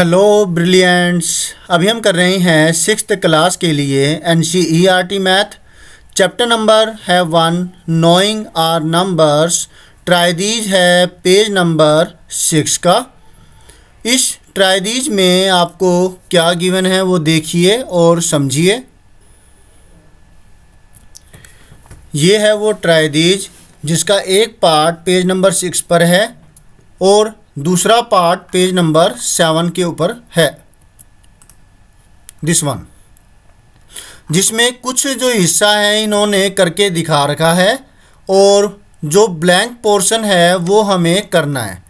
Hello brilliants अभी हम कर रहे हैं सिक्स क्लास के लिए N C E R T math chapter number है one knowing our numbers try these है पेज नंबर सिक्स का इस ट्राइडीज में आपको क्या गिवन है वो देखिए और समझिए ये है वो ट्राइडीज जिसका एक पार्ट पेज नंबर सिक्स पर है और दूसरा पार्ट पेज नंबर सेवन के ऊपर है दिस वन जिसमें कुछ जो हिस्सा है इन्होंने करके दिखा रखा है और जो ब्लैंक पोर्शन है वो हमें करना है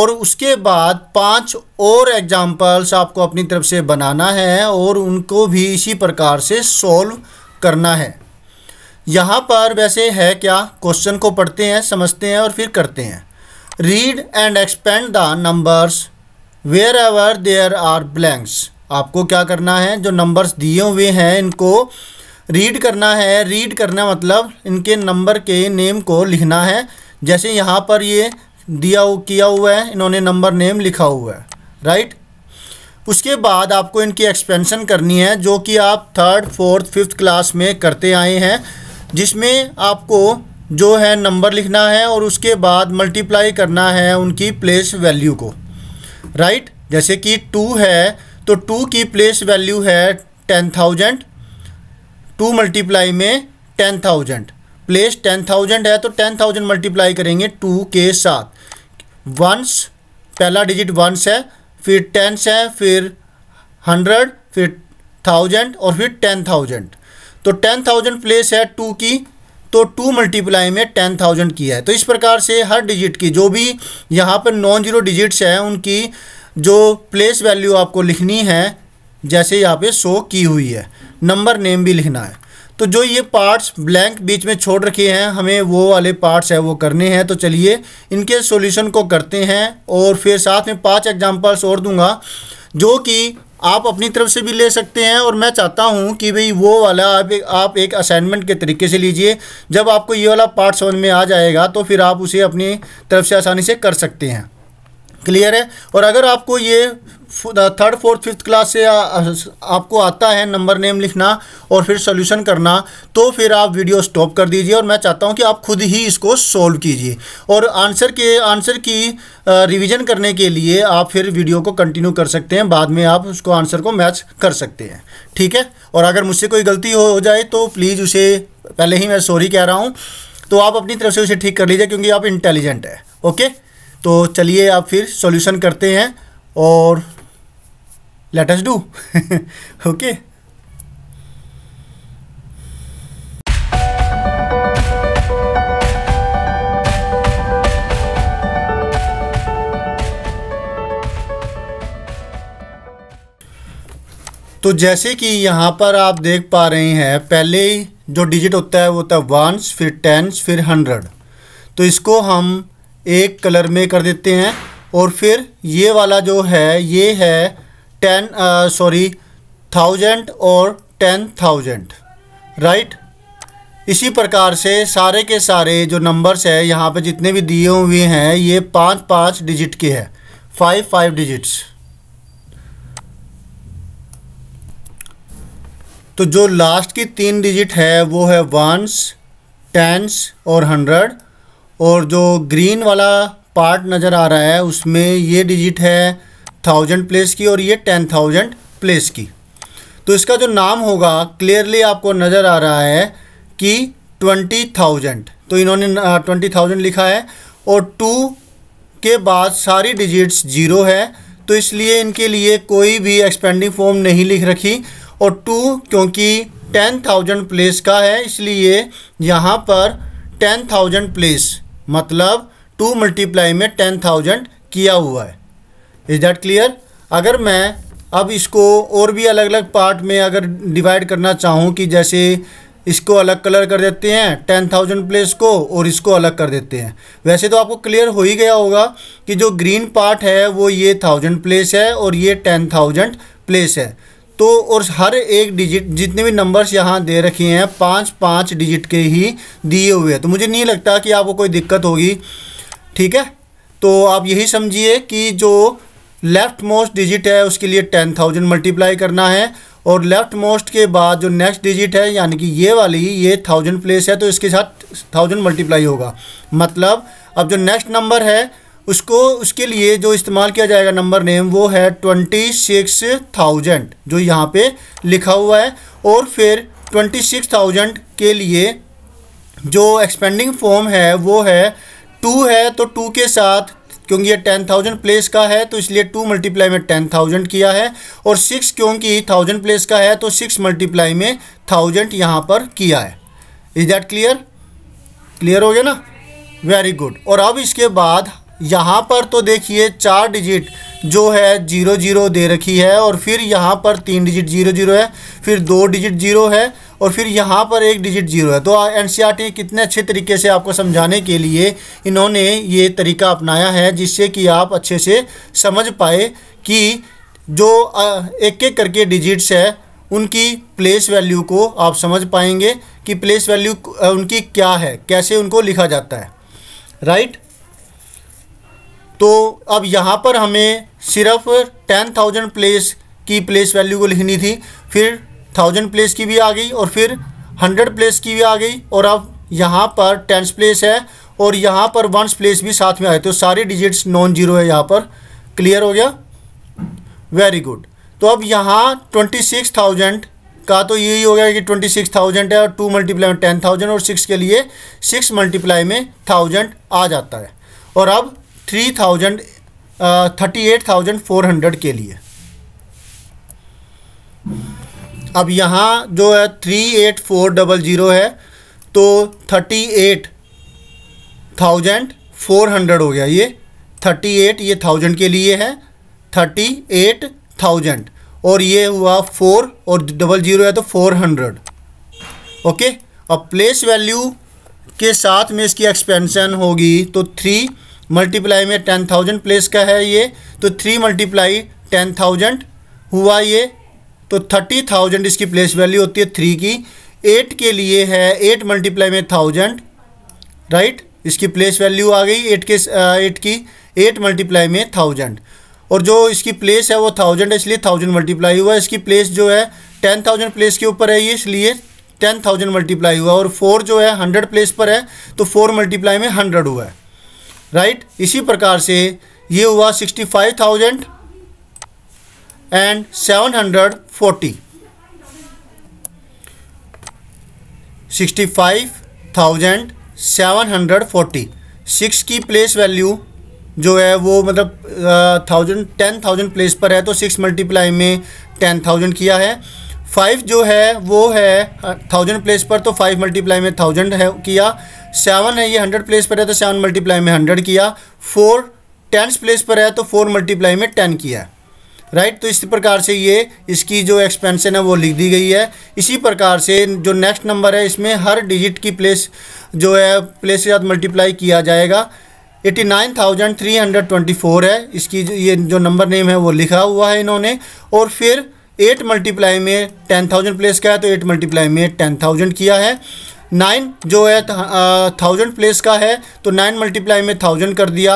और उसके बाद पांच और एग्जाम्पल्स आपको अपनी तरफ से बनाना है और उनको भी इसी प्रकार से सॉल्व करना है यहाँ पर वैसे है क्या क्वेश्चन को पढ़ते हैं समझते हैं और फिर करते हैं read and expand the numbers wherever there are blanks आपको क्या करना है जो नंबर्स दिए हुए हैं इनको रीड करना है रीड करना मतलब इनके नंबर के नेम को लिखना है जैसे यहाँ पर ये दिया किया हुआ है इन्होंने नंबर नेम लिखा हुआ है राइट उसके बाद आपको इनकी एक्सपेंशन करनी है जो कि आप थर्ड फोर्थ फिफ्थ क्लास में करते आए हैं जिसमें आपको जो है नंबर लिखना है और उसके बाद मल्टीप्लाई करना है उनकी प्लेस वैल्यू को राइट right? जैसे कि टू है तो टू की प्लेस वैल्यू है टेन थाउजेंड टू मल्टीप्लाई में ten thousand place ten thousand है तो टेन थाउजेंड मल्टीप्लाई करेंगे टू के साथ वंस पहला डिजिट वंस है फिर टेंस है फिर हंड्रेड फिर थाउजेंड और फिर टेन थाउजेंड तो टेन थाउजेंड प्लेस है टू की तो टू मल्टीप्लाई में टेन थाउजेंड किया है तो इस प्रकार से हर डिजिट की जो भी यहाँ पर नॉन जीरो डिजिट्स हैं उनकी जो प्लेस वैल्यू आपको लिखनी है जैसे यहाँ पे शो की हुई है नंबर नेम भी लिखना है तो जो ये पार्ट्स ब्लैंक बीच में छोड़ रखे हैं हमें वो वाले पार्ट्स हैं वो करने हैं तो चलिए इनके सॉल्यूशन को करते हैं और फिर साथ में पांच एग्जांपल्स और दूंगा जो कि आप अपनी तरफ से भी ले सकते हैं और मैं चाहता हूं कि भाई वो वाला आप एक आप एक असाइनमेंट के तरीके से लीजिए जब आपको ये वाला पार्ट समझ में आ जाएगा तो फिर आप उसे अपनी तरफ से आसानी से कर सकते हैं क्लियर है और अगर आपको ये थर्ड फोर्थ फिफ्थ क्लास से आ, आपको आता है नंबर नेम लिखना और फिर सोल्यूशन करना तो फिर आप वीडियो स्टॉप कर दीजिए और मैं चाहता हूँ कि आप खुद ही इसको सॉल्व कीजिए और आंसर के आंसर की रिवीजन करने के लिए आप फिर वीडियो को कंटिन्यू कर सकते हैं बाद में आप उसको आंसर को मैच कर सकते हैं ठीक है और अगर मुझसे कोई गलती हो, हो जाए तो प्लीज़ उसे पहले ही मैं सॉरी कह रहा हूँ तो आप अपनी तरफ से उसे ठीक कर लीजिए क्योंकि आप इंटेलिजेंट है ओके तो चलिए आप फिर सॉल्यूशन करते हैं और लेटस डू ओके तो जैसे कि यहाँ पर आप देख पा रहे हैं पहले जो डिजिट होता है वो होता है वंस फिर टेंस फिर हंड्रेड तो इसको हम एक कलर में कर देते हैं और फिर ये वाला जो है ये है टेन सॉरी थाउजेंड और टेन थाउजेंड राइट इसी प्रकार से सारे के सारे जो नंबर्स है यहाँ पे जितने भी दिए हुए हैं ये पाँच पाँच डिजिट के हैं फाइव फाइव डिजिट्स तो जो लास्ट की तीन डिजिट है वो है वंस टेंस और हंड्रेड और जो ग्रीन वाला पार्ट नज़र आ रहा है उसमें ये डिजिट है थाउजेंड प्लेस की और ये टेन थाउजेंड प्लेस की तो इसका जो नाम होगा क्लियरली आपको नज़र आ रहा है कि ट्वेंटी थाउजेंड तो इन्होंने ट्वेंटी थाउजेंड लिखा है और टू के बाद सारी डिजिट्स जीरो है तो इसलिए इनके लिए कोई भी एक्सपेंडिंग फॉर्म नहीं लिख रखी और टू क्योंकि टेन थाउजेंड प्लेस का है इसलिए यहाँ पर टेन थाउजेंड प्लेस मतलब टू मल्टीप्लाई में टेन थाउजेंड किया हुआ है इज़ दैट क्लियर अगर मैं अब इसको और भी अलग अलग पार्ट में अगर डिवाइड करना चाहूँ कि जैसे इसको अलग कलर कर देते हैं टेन थाउजेंड प्लेस को और इसको अलग कर देते हैं वैसे तो आपको क्लियर हो ही गया होगा कि जो ग्रीन पार्ट है वो ये थाउजेंड प्लेस है और ये टेन थाउजेंड प्लेस है तो और हर एक डिजिट जितने भी नंबर्स यहाँ दे रखे हैं पाँच पाँच डिजिट के ही दिए हुए हैं तो मुझे नहीं लगता कि आपको कोई दिक्कत होगी ठीक है तो आप यही समझिए कि जो लेफ़्ट मोस्ट डिजिट है उसके लिए टेन थाउजेंड मल्टीप्लाई करना है और लेफ़्ट मोस्ट के बाद जो नेक्स्ट डिजिट है यानी कि ये वाली ये थाउजेंड प्लेस है तो इसके साथ थाउजेंड मल्टीप्लाई होगा मतलब अब जो नेक्स्ट नंबर है उसको उसके लिए जो इस्तेमाल किया जाएगा नंबर नेम वो है ट्वेंटी सिक्स थाउजेंड जो यहाँ पे लिखा हुआ है और फिर ट्वेंटी सिक्स थाउजेंड के लिए जो एक्सपेंडिंग फॉर्म है वो है टू है तो टू के साथ क्योंकि ये टेन थाउजेंड प्लेस का है तो इसलिए टू मल्टीप्लाई में टेन थाउजेंड किया है और सिक्स क्योंकि थाउजेंड प्लेस का है तो सिक्स मल्टीप्लाई में थाउजेंड यहाँ पर किया है इज दैट क्लियर क्लियर हो गया ना वेरी गुड और अब इसके बाद यहाँ पर तो देखिए चार डिजिट जो है जीरो जीरो दे रखी है और फिर यहाँ पर तीन डिजिट जीरो जीरो है फिर दो डिजिट जीरो है और फिर यहाँ पर एक डिजिट जीरो है तो एन सी e कितने अच्छे तरीके से आपको समझाने के लिए इन्होंने ये तरीका अपनाया है जिससे कि आप अच्छे से समझ पाए कि जो एक एक करके डिजिट्स है उनकी प्लेस वैल्यू को आप समझ पाएंगे कि प्लेस वैल्यू उनकी क्या है कैसे उनको लिखा जाता है राइट तो अब यहाँ पर हमें सिर्फ टेन थाउजेंड प्लेस की प्लेस वैल्यू को लिखनी थी फिर थाउजेंड प्लेस की भी आ गई और फिर हंड्रेड प्लेस की भी आ गई और अब यहाँ पर टेंस प्लेस है और यहाँ पर वंस प्लेस भी साथ में आए तो सारे डिजिट्स नॉन जीरो है यहाँ पर क्लियर हो गया वेरी गुड तो अब यहाँ ट्वेंटी सिक्स थाउजेंड का तो यही हो गया कि ट्वेंटी सिक्स थाउजेंड है और टू मल्टीप्लाई में टेन थाउजेंड और सिक्स के लिए सिक्स मल्टीप्लाई में थाउजेंड आ जाता है और अब three thousand thirty eight thousand four hundred के लिए अब यहाँ जो है three eight four double zero है तो thirty eight thousand four hundred हो गया ये थर्टी एट ये थाउजेंड के लिए है थर्टी एट थाउजेंड और ये हुआ फोर और डबल ज़ीरो है तो फोर हंड्रेड ओके अब प्लेस वैल्यू के साथ में इसकी एक्सपेंशन होगी तो थ्री मल्टीप्लाई में टेन थाउजेंड प्लेस का है ये तो थ्री मल्टीप्लाई टेन थाउजेंड हुआ ये तो थर्टी थाउजेंड इसकी प्लेस वैल्यू होती है थ्री की एट के लिए है एट मल्टीप्लाई में थाउजेंड राइट इसकी प्लेस वैल्यू आ गई एट के एट की एट मल्टीप्लाई में थाउजेंड और जो इसकी प्लेस है वो थाउजेंड है इसलिए थाउजेंड मल्टीप्लाई हुआ इसकी प्लेस जो है टेन थाउजेंड प्लेस के ऊपर है ये इसलिए टेन थाउजेंड मल्टीप्लाई हुआ और फोर जो है हंड्रेड प्लेस पर है तो फोर मल्टीप्लाई में हंड्रेड हुआ है राइट इसी प्रकार से ये हुआ sixty five thousand and seven hundred forty sixty five thousand seven hundred forty six की प्लेस वैल्यू जो है वो मतलब थाउजेंड टेन थाउजेंड प्लेस पर है तो सिक्स मल्टीप्लाई में टेन थाउजेंड किया है फाइव जो है वो है थाउजेंड प्लेस पर तो फाइव मल्टीप्लाई में थाउजेंड है किया सेवन है ये हंड्रेड प्लेस पर है तो सेवन मल्टीप्लाई में हंड्रेड किया फोर टेंस प्लेस पर है तो फोर मल्टीप्लाई में टेन किया राइट right? तो इस प्रकार से ये इसकी जो एक्सपेंशन है वो लिख दी गई है इसी प्रकार से जो नेक्स्ट नंबर है इसमें हर डिजिट की प्लेस जो है प्लेस के साथ मल्टीप्लाई किया जाएगा eighty nine thousand three hundred twenty four है इसकी जो ये जो नंबर नेम है वो लिखा हुआ है इन्होंने और फिर एट मल्टीप्लाई में टेन थाउजेंड प्लेस का है तो एट मल्टीप्लाई में टेन थाउजेंड किया है नाइन जो है थाउजेंड प्लेस का है तो नाइन मल्टीप्लाई में थाउजेंड कर दिया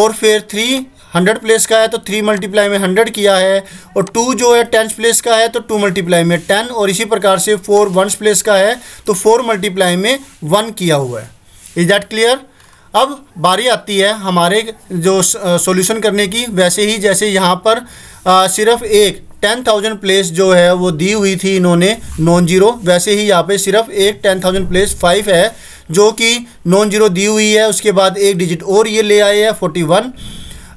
और फिर थ्री हंड्रेड प्लेस का है तो थ्री मल्टीप्लाई में हंड्रेड किया है और टू जो है टेंथ प्लेस का है तो टू मल्टीप्लाई में टेन और इसी प्रकार से फोर वंस प्लेस का है तो फोर मल्टीप्लाई में वन किया हुआ है इज दैट क्लियर अब बारी आती है हमारे जो सॉल्यूशन करने की वैसे ही जैसे यहाँ पर आ, सिर्फ एक टेन थाउजेंड प्लेस जो है वो दी हुई थी इन्होंने नॉन जीरो वैसे ही यहाँ पे सिर्फ एक टेन थाउजेंड प्लेस फाइव है जो कि नॉन जीरो दी हुई है उसके बाद एक डिजिट और ये ले आए हैं फोर्टी वन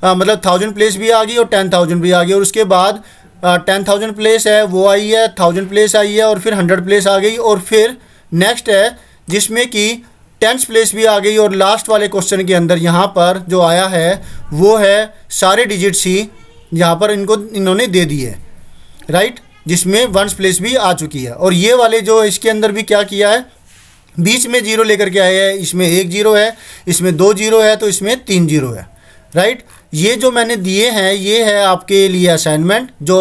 मतलब थाउजेंड प्लेस भी आ गई और टेन थाउजेंड भी आ गई और उसके बाद टेन थाउजेंड प्लेस है वो आई है थाउजेंड प्लेस आई है और फिर हंड्रेड प्लेस आ गई और फिर नेक्स्ट है जिसमें कि टेंथ प्लेस भी आ गई और लास्ट वाले क्वेश्चन के अंदर यहाँ पर जो आया है वो है सारे डिजिट्स ही यहाँ पर इनको इन्होंने दे दी है राइट जिसमें वंस प्लेस भी आ चुकी है और ये वाले जो इसके अंदर भी क्या किया है बीच में जीरो लेकर के आया है इसमें एक जीरो है इसमें दो जीरो है तो इसमें तीन जीरो है राइट ये जो मैंने दिए हैं ये है आपके लिए असाइनमेंट जो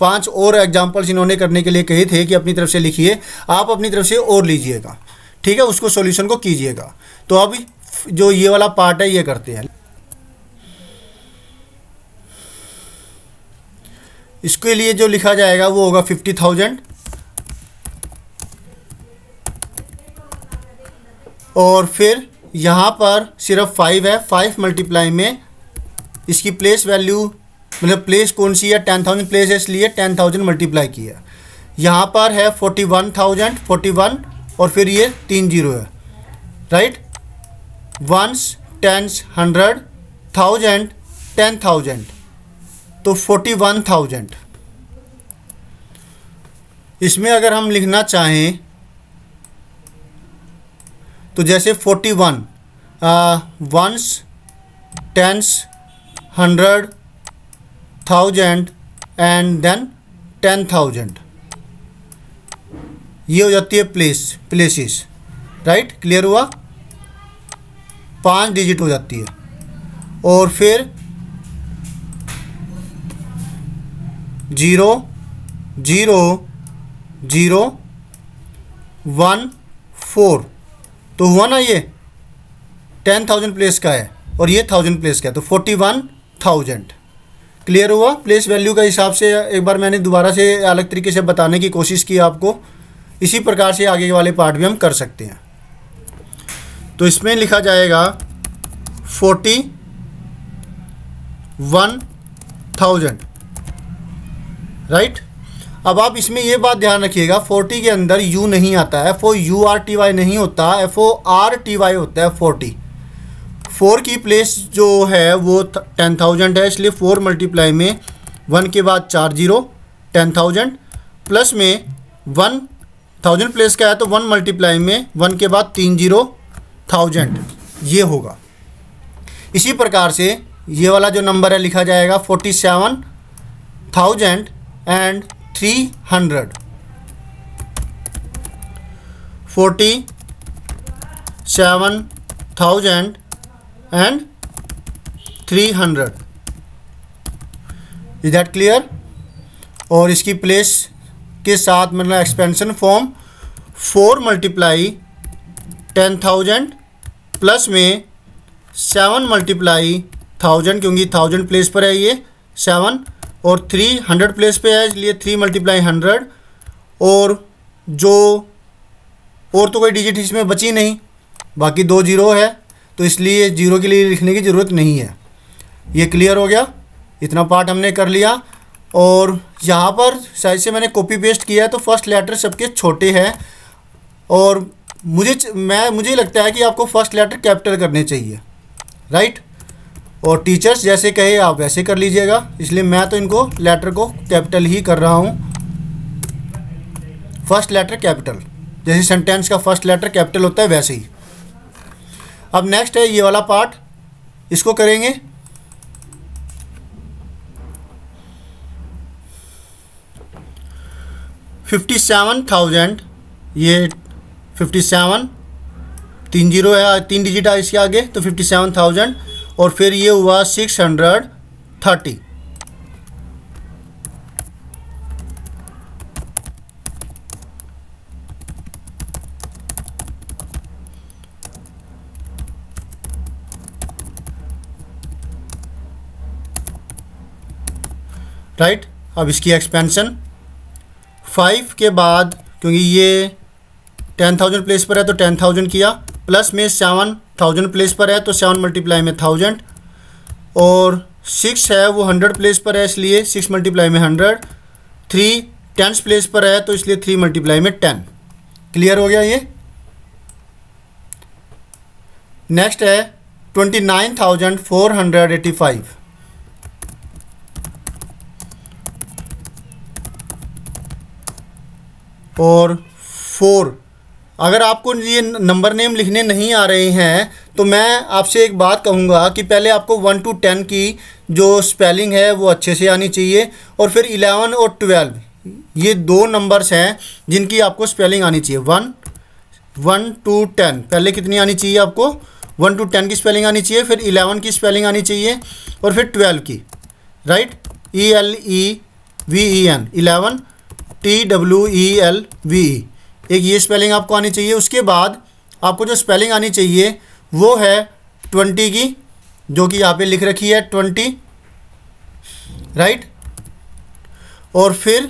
पांच और एग्जाम्पल्स इन्होंने करने के लिए कहे थे कि अपनी तरफ से लिखिए आप अपनी तरफ से और लीजिएगा ठीक है उसको सॉल्यूशन को कीजिएगा तो अब जो ये वाला पार्ट है ये करते हैं इसके लिए जो लिखा जाएगा वो होगा फिफ्टी थाउजेंड और फिर यहाँ पर सिर्फ फाइव है फाइव मल्टीप्लाई में इसकी प्लेस वैल्यू मतलब प्लेस कौन सी है टेन थाउजेंड प्लेस है इसलिए टेन थाउजेंड मल्टीप्लाई किया यहाँ पर है forty one thousand forty one और फिर ये तीन जीरो है right ones tens hundred thousand ten thousand तो फोर्टी वन थाउजेंड इसमें अगर हम लिखना चाहें तो जैसे forty one ones tens hundred thousand and then ten thousand ये हो जाती है प्लेस प्लेसिस राइट क्लियर हुआ पांच डिजिट हो जाती है और फिर zero zero zero one four तो हुआ ना ये टेन थाउजेंड प्लेस का है और ये थाउजेंड प्लेस का है तो फोर्टी वन थाउजेंड क्लियर हुआ प्लेस वैल्यू के हिसाब से एक बार मैंने दोबारा से अलग तरीके से बताने की कोशिश की आपको इसी प्रकार से आगे वाले पार्ट भी हम कर सकते हैं तो इसमें लिखा जाएगा फोर्टी वन थाउजेंड राइट अब आप इसमें यह बात ध्यान रखिएगा फोर्टी के अंदर यू नहीं आता F O U R T Y नहीं होता F O R T Y होता है फोर्टी फोर की प्लेस जो है वो टेन थाउजेंड है इसलिए फोर मल्टीप्लाई में वन के बाद चार जीरो टेन थाउजेंड प्लस में वन थाउजेंड प्लेस का है तो वन मल्टीप्लाई में वन के बाद तीन जीरो थाउजेंड ये होगा इसी प्रकार से ये वाला जो नंबर है लिखा जाएगा forty seven thousand and 300 forty seven thousand and 300 is that clear और इसकी प्लेस के साथ मतलब expansion form four multiply ten thousand plus में सेवन मल्टीप्लाई थाउजेंड क्योंकि थाउजेंड प्लेस पर है ये सेवन और थ्री हंड्रेड प्लेस पे है इसलिए थ्री मल्टीप्लाई हंड्रेड और जो और तो कोई डिजिट इसमें बची नहीं बाकी दो जीरो है तो इसलिए जीरो के लिए लिखने की ज़रूरत नहीं है ये क्लियर हो गया इतना पार्ट हमने कर लिया और यहाँ पर शायद से मैंने कॉपी पेस्ट किया है तो फर्स्ट लेटर सबके छोटे हैं और मुझे मैं मुझे लगता है कि आपको फर्स्ट लेटर कैपिटल करने चाहिए राइट और टीचर्स जैसे कहे आप वैसे कर लीजिएगा इसलिए मैं तो इनको लेटर को कैपिटल ही कर रहा हूँ फर्स्ट लेटर कैपिटल जैसे सेंटेंस का फर्स्ट लेटर कैपिटल होता है वैसे ही अब नेक्स्ट है ये वाला पार्ट इसको करेंगे फिफ्टी सेवन थाउजेंड ये फिफ्टी सेवन तीन जीरो है तीन डिजिट है इसके आगे तो फिफ्टी सेवन थाउजेंड और फिर ये हुआ सिक्स हंड्रेड थर्टी राइट अब इसकी एक्सपेंशन फाइव के बाद क्योंकि ये टेन थाउजेंड प्लेस पर है तो टेन थाउजेंड किया प्लस में सेवन थाउजेंड प्लेस पर है तो सेवन मल्टीप्लाई में थाउजेंड और सिक्स है वो हंड्रेड प्लेस पर है इसलिए सिक्स मल्टीप्लाई में हंड्रेड थ्री टेंस प्लेस पर है तो इसलिए थ्री मल्टीप्लाई में टेन क्लियर हो गया ये नेक्स्ट है twenty nine thousand four hundred eighty five और फोर अगर आपको ये नंबर नेम लिखने नहीं आ रहे हैं तो मैं आपसे एक बात कहूँगा कि पहले आपको वन टू टेन की जो स्पेलिंग है वो अच्छे से आनी चाहिए और फिर इलेवन और ट्वेल्व ये दो नंबर्स हैं जिनकी आपको स्पेलिंग आनी चाहिए वन वन टू टेन पहले कितनी आनी चाहिए आपको वन टू टेन की स्पेलिंग आनी चाहिए फिर इलेवन की स्पेलिंग आनी चाहिए और फिर ट्वेल्व की right E L E V E N eleven T W E L V E एक ये स्पेलिंग आपको आनी चाहिए उसके बाद आपको जो स्पेलिंग आनी चाहिए वो है ट्वेंटी की जो कि यहाँ पे लिख रखी है ट्वेंटी राइट और फिर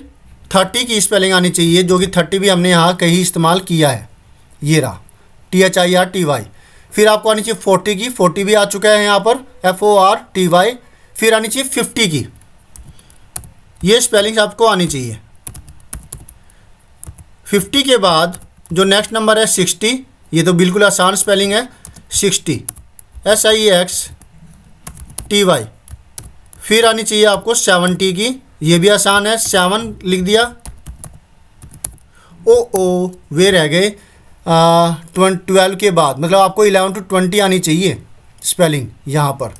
थर्टी की स्पेलिंग आनी चाहिए जो कि थर्टी भी हमने यहाँ कहीं इस्तेमाल किया है ये रहा T H I R T Y फिर आपको आनी चाहिए फोर्टी की फोर्टी भी आ चुका है यहाँ पर F O R T Y फिर आनी चाहिए फिफ्टी की ये स्पेलिंग्स आपको आनी चाहिए फिफ्टी के बाद जो नेक्स्ट नंबर है सिक्सटी ये तो बिल्कुल आसान स्पेलिंग है sixty S I X T Y फिर आनी चाहिए आपको सेवनटी की ये भी आसान है सेवन लिख दिया ओ ओ वे रह गए ट्वेल्व के बाद मतलब आपको इलेवन टू ट्वेंटी आनी चाहिए स्पेलिंग यहाँ पर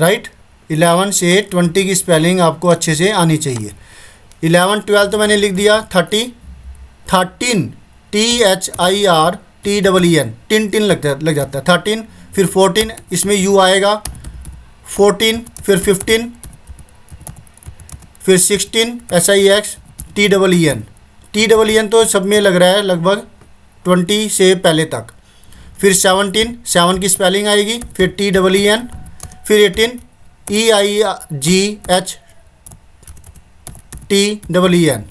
राइट इलेवन से ट्वेंटी की स्पेलिंग आपको अच्छे से आनी चाहिए इलेवन ट्वेल्व तो मैंने लिख दिया thirty thirteen T H I R T double E N teen teen जा लग जाता है थर्टीन फिर फोर्टीन इसमें यू आएगा फोर्टीन फिर फिफ्टीन फिर sixteen S I X T double E N T double E N तो सब में लग रहा है लगभग ट्वेंटी से पहले तक फिर सेवनटीन सेवन की स्पेलिंग आएगी फिर टी डबल ई एन फिर eighteen E I G H T double E N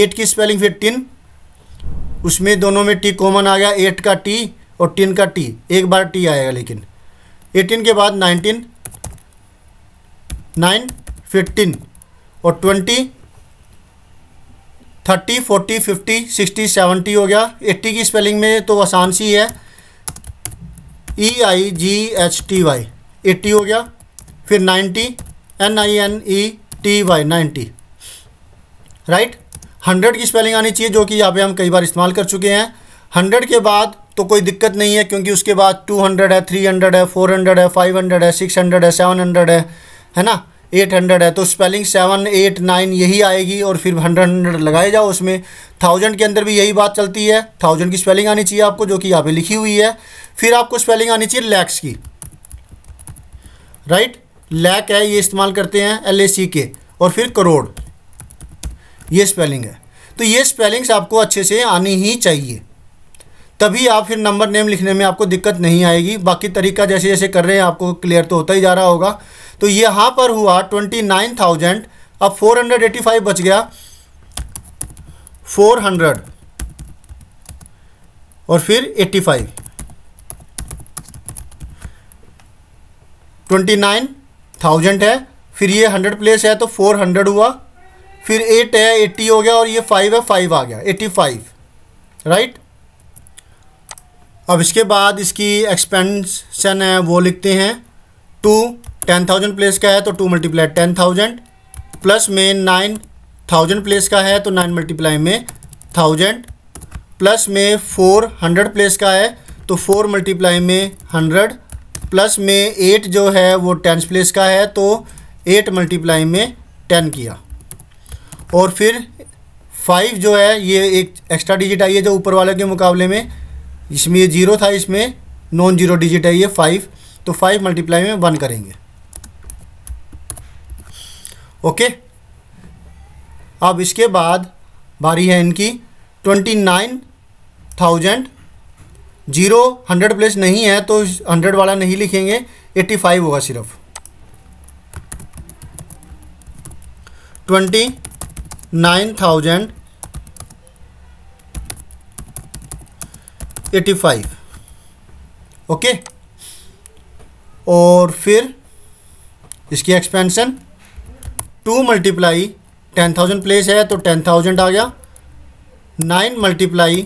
eight की स्पेलिंग फिर टिन उसमें दोनों में टी कॉमन आ गया एट का टी और टिन का टी एक बार टी आएगा लेकिन एटीन के बाद नाइनटीन नाइन फिफ्टीन और twenty thirty forty fifty sixty seventy हो गया एट्टी की स्पेलिंग में तो आसान सी है E I G H T Y eighty हो गया फिर ninety N I N E e T Y ninety right hundred की स्पेलिंग आनी चाहिए जो कि यहाँ पे हम कई बार इस्तेमाल कर चुके हैं हंड्रेड के बाद तो कोई दिक्कत नहीं है क्योंकि उसके बाद टू हंड्रेड है थ्री हंड्रेड है फोर हंड्रेड है फाइव हंड्रेड है सिक्स हंड्रेड है सेवन हंड्रेड है है ना एट हंड्रेड है तो स्पेलिंग सेवन एट नाइन यही आएगी और फिर हंड्रेड हंड्रेड लगाए जाओ उसमें थाउजेंड के अंदर भी यही बात चलती है थाउजेंड की स्पेलिंग आनी चाहिए आपको जो कि यहाँ पर लिखी हुई है फिर आपको स्पेलिंग आनी चाहिए लैक्स की राइट लैक है ये इस्तेमाल करते हैं एल ए सी के और फिर करोड़ ये स्पेलिंग है तो ये स्पेलिंग्स आपको अच्छे से आनी ही चाहिए तभी आप फिर नंबर नेम लिखने में आपको दिक्कत नहीं आएगी बाकी तरीका जैसे जैसे कर रहे हैं आपको क्लियर तो होता ही जा रहा होगा तो यहाँ पर हुआ ट्वेंटी नाइन थाउजेंड अब फोर हंड्रेड एटी फाइव बच गया फोर हंड्रेड और फिर eighty five twenty nine thousand है फिर ये हंड्रेड प्लेस है तो फोर हंड्रेड हुआ फिर एट है एट्टी हो गया और ये फाइव है फाइव आ गया एट्टी फाइव राइट अब इसके बाद इसकी एक्सपेंशन है वो लिखते हैं टू टेन थाउजेंड प्लेस का है तो two multiply ten thousand plus में नाइन थाउजेंड प्लेस का है तो नाइन मल्टीप्लाई में थाउजेंड प्लस में फोर हंड्रेड प्लेस का है तो फोर मल्टीप्लाई में हंड्रेड प्लस में एट जो है वो टेंथ प्लेस का है तो एट मल्टीप्लाई में टेन किया और फिर फाइव जो है ये एक एक्स्ट्रा डिजिट आई है जो ऊपर वाले के मुकाबले में इसमें ये जीरो था इसमें नॉन जीरो डिजिट आई है फाइव तो फाइव मल्टीप्लाई में वन करेंगे ओके अब इसके बाद बारी है इनकी twenty nine thousand zero hundred plus नहीं है तो हंड्रेड वाला नहीं लिखेंगे एट्टी फाइव होगा सिर्फ twenty nine thousand eighty five okay और फिर इसकी expansion two multiply ten thousand place है तो टेन थाउजेंड आ गया नाइन मल्टीप्लाई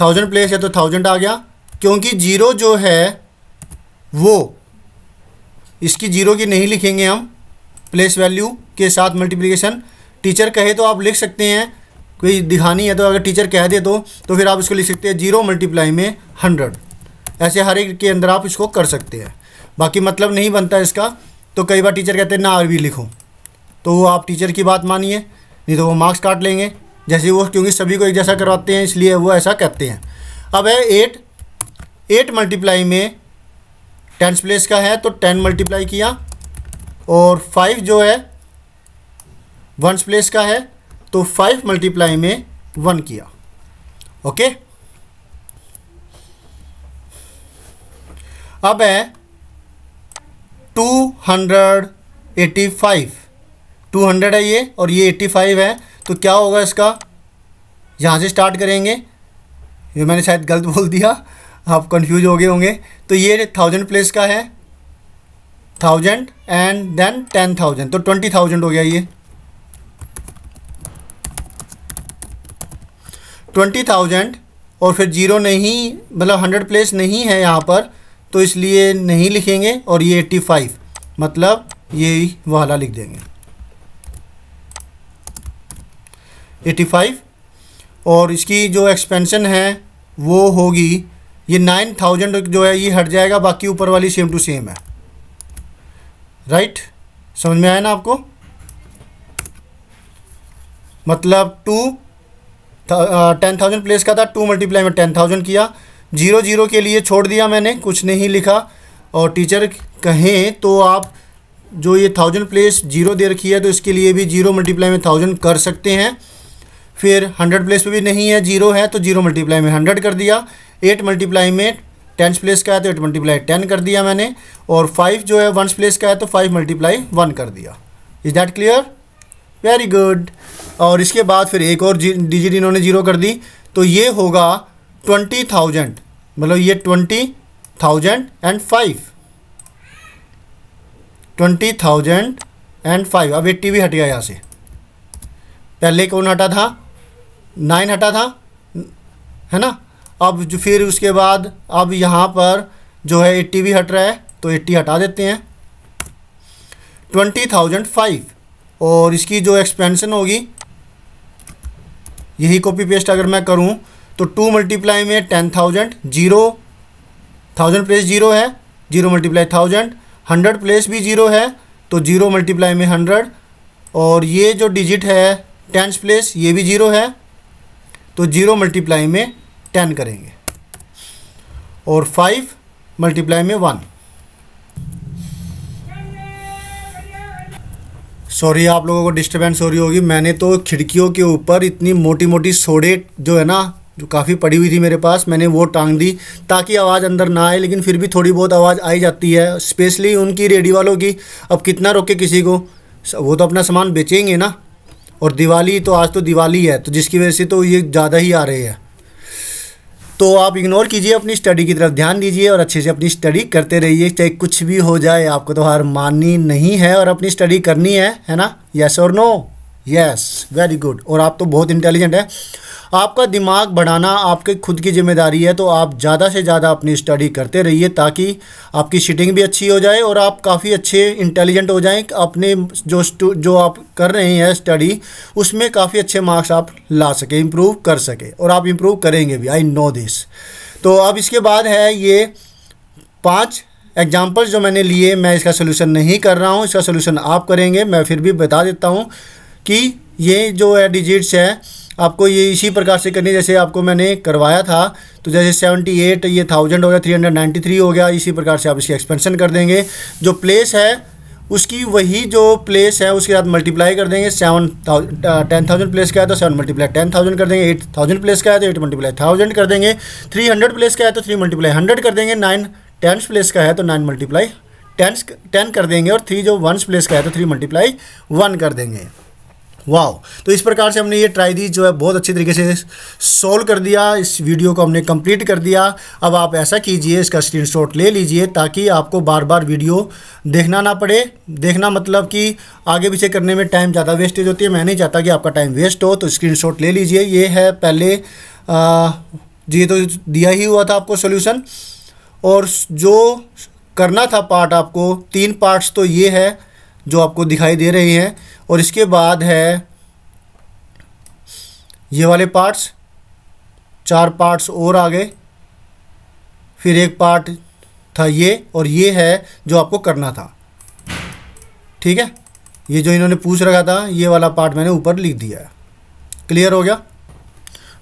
थाउजेंड प्लेस है तो थाउजेंड आ गया क्योंकि जीरो जो है वो इसकी जीरो की नहीं लिखेंगे हम प्लेस वैल्यू के साथ मल्टीप्लिकेशन टीचर कहे तो आप लिख सकते हैं कोई दिखानी है तो अगर टीचर कह दे तो तो फिर आप इसको लिख सकते हैं जीरो मल्टीप्लाई में हंड्रेड ऐसे हर एक के अंदर आप इसको कर सकते हैं बाकी मतलब नहीं बनता इसका तो कई बार टीचर कहते हैं ना अरबी लिखो तो वो आप टीचर की बात मानिए नहीं तो वो मार्क्स काट लेंगे जैसे वो क्योंकि सभी को एक जैसा करवाते हैं इसलिए वो ऐसा कहते हैं अब है एट एट मल्टीप्लाई में टेंस प्लेस का है तो टेन मल्टीप्लाई किया और फाइव जो है वंस प्लेस का है तो फाइव मल्टीप्लाई में वन किया ओके अब है two hundred eighty five two hundred है ये और ये एट्टी फाइव है तो क्या होगा इसका यहाँ से स्टार्ट करेंगे ये मैंने शायद गलत बोल दिया आप कंफ्यूज हो गए होंगे तो ये थाउजेंड प्लेस का है thousand and then ten thousand तो ट्वेंटी थाउजेंड हो गया ये ट्वेंटी थाउजेंड और फिर जीरो नहीं मतलब हंड्रेड प्लेस नहीं है यहाँ पर तो इसलिए नहीं लिखेंगे और ये एट्टी फाइव मतलब ये वाला लिख देंगे एटी फाइव और इसकी जो एक्सपेंशन है वो होगी ये नाइन थाउजेंड जो है ये हट जाएगा बाकी ऊपर वाली सेम टू सेम है राइट समझ में आया ना आपको मतलब टू टेन थाउजेंड प्लेस का था टू मल्टीप्लाई में टेन थाउजेंड किया जीरो जीरो के लिए छोड़ दिया मैंने कुछ नहीं लिखा और टीचर कहें तो आप जो ये थाउजेंड प्लेस जीरो दे रखी है तो इसके लिए भी जीरो मल्टीप्लाई में थाउजेंड कर सकते हैं फिर हंड्रेड प्लेस पे भी नहीं है जीरो है तो जीरो मल्टीप्लाई में हंड्रेड कर दिया एट मल्टीप्लाई में टेंथ प्लेस का है तो एट मल्टीप्लाई टेन कर दिया मैंने और फाइव जो है वंस प्लेस का है तो फाइव मल्टीप्लाई वन कर दिया is that clear very good और इसके बाद फिर एक और डिजिट इन्होंने जीरो कर दी तो ये होगा ट्वेंटी थाउजेंड मतलब ये twenty thousand and five twenty thousand and five अब एट्टी भी हट गया यहाँ से पहले कौन हटा था नाइन हटा था है ना अब जो फिर उसके बाद अब यहाँ पर जो है एट्टी भी हट रहा है तो एट्टी हटा देते हैं ट्वेंटी थाउजेंड फाइव और इसकी जो एक्सपेंशन होगी यही कॉपी पेस्ट अगर मैं करूं तो टू मल्टीप्लाई में ten thousand zero thousand place zero है zero multiply thousand hundred place भी जीरो है तो जीरो मल्टीप्लाई में हंड्रेड और ये जो डिजिट है टेंस प्लेस ये भी जीरो है तो जीरो मल्टीप्लाई में टेन करेंगे और फाइव मल्टीप्लाई में वन सॉरी आप लोगों को डिस्टर्बेंस हो रही होगी मैंने तो खिड़कियों के ऊपर इतनी मोटी मोटी सोडे जो है ना जो काफ़ी पड़ी हुई थी मेरे पास मैंने वो टांग दी ताकि आवाज़ अंदर ना आए लेकिन फिर भी थोड़ी बहुत आवाज़ आई जाती है स्पेशली उनकी रेडी वालों की अब कितना रोके किसी को वो तो अपना सामान बेचेंगे ना और दिवाली तो आज तो दिवाली है तो जिसकी वजह से तो ये ज़्यादा ही आ रहे हैं तो आप इग्नोर कीजिए अपनी स्टडी की तरफ ध्यान दीजिए और अच्छे से अपनी स्टडी करते रहिए चाहे कुछ भी हो जाए आपको तो हार माननी नहीं है और अपनी स्टडी करनी है है ना यस और नो यस वेरी गुड और आप तो बहुत इंटेलिजेंट हैं आपका दिमाग बढ़ाना आपके खुद की जिम्मेदारी है तो आप ज़्यादा से ज़्यादा अपनी स्टडी करते रहिए ताकि आपकी शीटिंग भी अच्छी हो जाए और आप काफ़ी अच्छे इंटेलिजेंट हो जाएँ अपने जो जो आप कर रहे हैं स्टडी उसमें काफ़ी अच्छे मार्क्स आप ला सकें इम्प्रूव कर सकें और आप इम्प्रूव करेंगे भी आई नो दिस तो अब इसके बाद है ये पाँच एग्जाम्पल्स जो मैंने लिए मैं इसका सोल्यूशन नहीं कर रहा हूँ इसका सोल्यूशन आप करेंगे मैं फिर भी बता देता हूँ कि ये जो है डिजिट्स है आपको ये इसी प्रकार से करनी जैसे आपको मैंने करवाया था तो जैसे 78 एट ये थाउजेंड हो गया थ्री हंड्रेड नाइन्टी थ्री हो गया इसी प्रकार से आप इसकी एक्सपेंशन कर देंगे जो प्लेस है उसकी वही जो प्लेस है उसके साथ मल्टीप्लाई कर देंगे सेवन टेन थाउजेंड प्लेस का है तो सेवन मल्टीप्लाई टेन थाउजेंड कर देंगे एट थाउजेंड प्लेस का है तो एट मल्टीप्लाई थाउजेंड कर देंगे थ्री हंड्रेड प्लेस का है तो थ्री मल्टीप्लाई हंड्रेड कर देंगे नाइन टेंस प्लेस का है तो नाइन मल्टीप्लाई टेंस टेन कर देंगे और थ्री जो वंस प्लेस का है तो थ्री मल्टीप्लाई वन कर देंगे वाओ तो इस प्रकार से हमने ये ट्राई दी जो है बहुत अच्छे तरीके से सोल्व कर दिया इस वीडियो को हमने कंप्लीट कर दिया अब आप ऐसा कीजिए इसका स्क्रीनशॉट ले लीजिए ताकि आपको बार बार वीडियो देखना ना पड़े देखना मतलब कि आगे पीछे करने में टाइम ज़्यादा वेस्टेज होती है मैं नहीं चाहता कि आपका टाइम वेस्ट हो तो स्क्रीन ले लीजिए ये है पहले जी तो दिया ही हुआ था आपको सोल्यूशन और जो करना था पार्ट आपको तीन पार्ट्स तो ये है जो आपको दिखाई दे रहे हैं और इसके बाद है ये वाले पार्ट्स चार पार्ट्स और आ गए फिर एक पार्ट था ये और ये है जो आपको करना था ठीक है ये जो इन्होंने पूछ रखा था ये वाला पार्ट मैंने ऊपर लिख दिया है क्लियर हो गया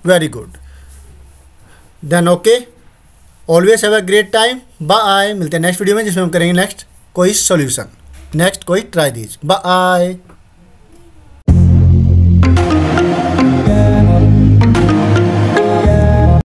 very good then okay always have a great time bye मिलते हैं नेक्स्ट वीडियो में जिसमें हम करेंगे नेक्स्ट कोई सॉल्यूशन नेक्स्ट कोई ट्राई दीज बाय